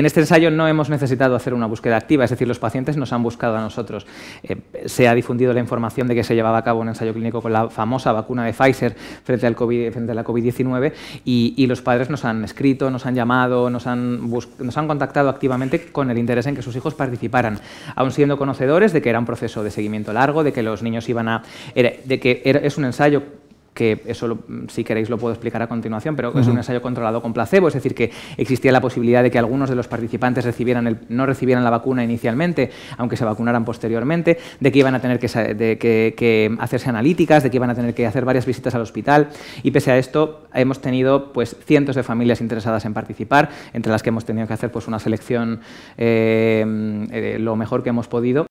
En este ensayo no hemos necesitado hacer una búsqueda activa, es decir, los pacientes nos han buscado a nosotros. Eh, se ha difundido la información de que se llevaba a cabo un ensayo clínico con la famosa vacuna de Pfizer frente, al COVID, frente a la COVID-19 y, los padres nos han escrito, nos han llamado, nos han, contactado activamente con el interés en que sus hijos participaran, aun siendo conocedores de que era un proceso de seguimiento largo, de que los niños iban a... de que es un ensayo que eso si queréis lo puedo explicar a continuación, pero es un ensayo controlado con placebo, es decir, que existía la posibilidad de que algunos de los participantes no recibieran la vacuna inicialmente, aunque se vacunaran posteriormente, de que iban a tener que, hacerse analíticas, de que iban a tener que hacer varias visitas al hospital, y pese a esto hemos tenido pues, cientos de familias interesadas en participar, entre las que hemos tenido que hacer pues, una selección eh, eh, lo mejor que hemos podido.